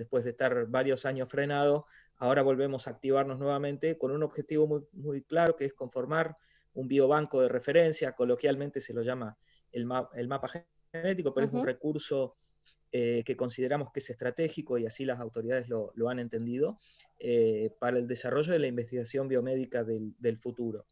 después de estar varios años frenado, ahora volvemos a activarnos nuevamente con un objetivo muy, claro que es conformar un biobanco de referencia, coloquialmente se lo llama el, mapa genético, pero es un recurso eh, que consideramos que es estratégico y así las autoridades lo, han entendido, eh, para el desarrollo de la investigación biomédica del, futuro.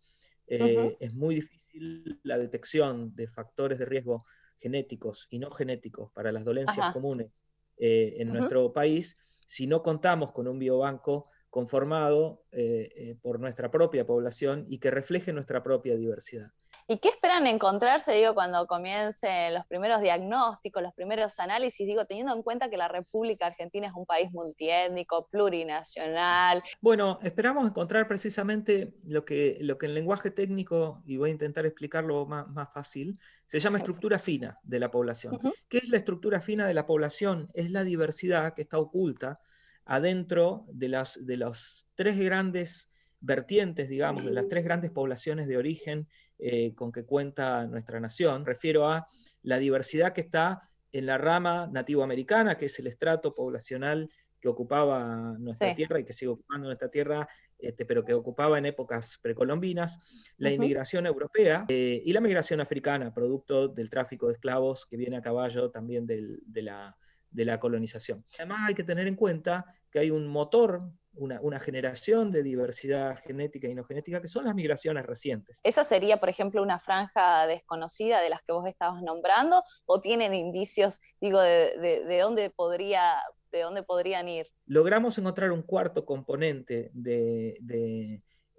Eh, es muy difícil la detección de factores de riesgo genéticos y no genéticos para las dolencias comunes eh, en nuestro país, si no contamos con un biobanco conformado eh, eh, por nuestra propia población y que refleje nuestra propia diversidad. ¿Y qué esperan encontrarse, digo, cuando comiencen los primeros diagnósticos, los primeros análisis, digo, teniendo en cuenta que la República Argentina es un país multiétnico, plurinacional? Bueno, esperamos encontrar precisamente lo que, lo que en lenguaje técnico, y voy a intentar explicarlo más, fácil, se llama estructura fina de la población. ¿Qué es la estructura fina de la población? Es la diversidad que está oculta adentro de, las, de los tres grandes vertientes, digamos, de las tres grandes poblaciones de origen eh, con que cuenta nuestra nación. Refiero a la diversidad que está en la rama nativoamericana, que es el estrato poblacional que ocupaba nuestra tierra y que sigue ocupando nuestra tierra, este, pero que ocupaba en épocas precolombinas, la inmigración europea eh, y la migración africana, producto del tráfico de esclavos que viene a caballo también de la de la colonización. Además hay que tener en cuenta que hay un motor una, generación de diversidad genética y no genética, que son las migraciones recientes. ¿Esa sería, por ejemplo, una franja desconocida de las que vos estabas nombrando? ¿O tienen indicios, digo, de, dónde, podría, de dónde podrían ir? Logramos encontrar un cuarto componente de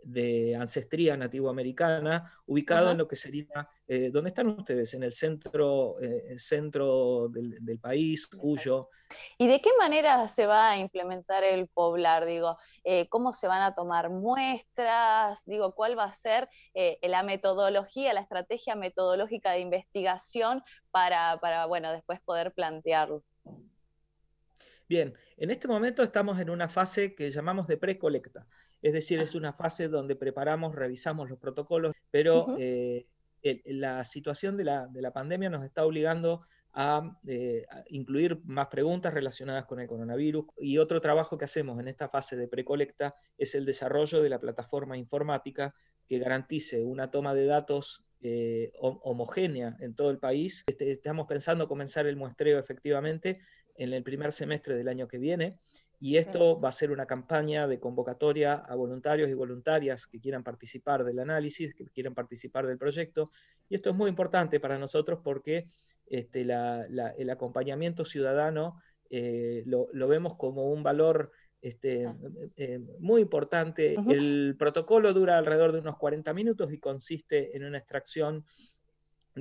de ancestría nativoamericana, ubicado en lo que sería, eh, ¿dónde están ustedes? En el centro, eh, centro del, país, Cuyo. ¿Y de qué manera se va a implementar el poblar? Digo, eh, ¿cómo se van a tomar muestras? Digo, ¿cuál va a ser la metodología, la estrategia metodológica de investigación para, para bueno, después poder plantearlo? Bien, en este momento estamos en una fase que llamamos de precolecta, es decir, ah. es una fase donde preparamos, revisamos los protocolos, pero eh, la situación de la, pandemia nos está obligando eh, a, incluir más preguntas relacionadas con el coronavirus y otro trabajo que hacemos en esta fase de precolecta es el desarrollo de la plataforma informática que garantice una toma de datos eh, homogénea en todo el país. Este, estamos pensando comenzar el muestreo efectivamente en el primer semestre del año que viene y esto va a ser una campaña de convocatoria a voluntarios y voluntarias que quieran participar del análisis, que quieran participar del proyecto. Y esto es muy importante para nosotros porque este, el acompañamiento ciudadano eh, lo, vemos como un valor este, eh, eh, muy importante. El protocolo dura alrededor de unos 40 minutos y consiste en una extracción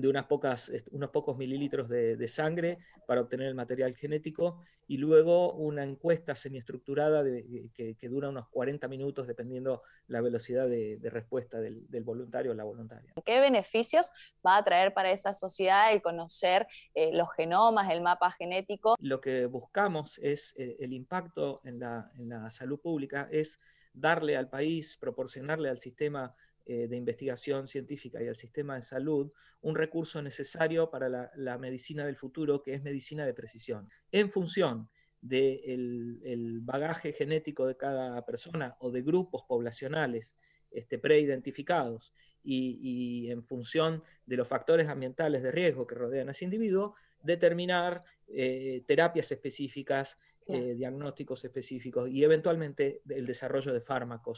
de unas pocas, unos pocos mililitros de, sangre para obtener el material genético y luego una encuesta semiestructurada eh, que, dura unos 40 minutos dependiendo la velocidad de, respuesta del, voluntario o la voluntaria. ¿Qué beneficios va a traer para esa sociedad el conocer eh, los genomas, el mapa genético? Lo que buscamos es eh, el impacto en la, en la salud pública, es darle al país, proporcionarle al sistema eh, de investigación científica y al sistema de salud un recurso necesario para la, medicina del futuro, que es medicina de precisión, en función del el bagaje genético de cada persona o de grupos poblacionales este, preidentificados y, en función de los factores ambientales de riesgo que rodean a ese individuo, determinar eh, terapias específicas, eh, diagnósticos específicos y eventualmente el desarrollo de fármacos.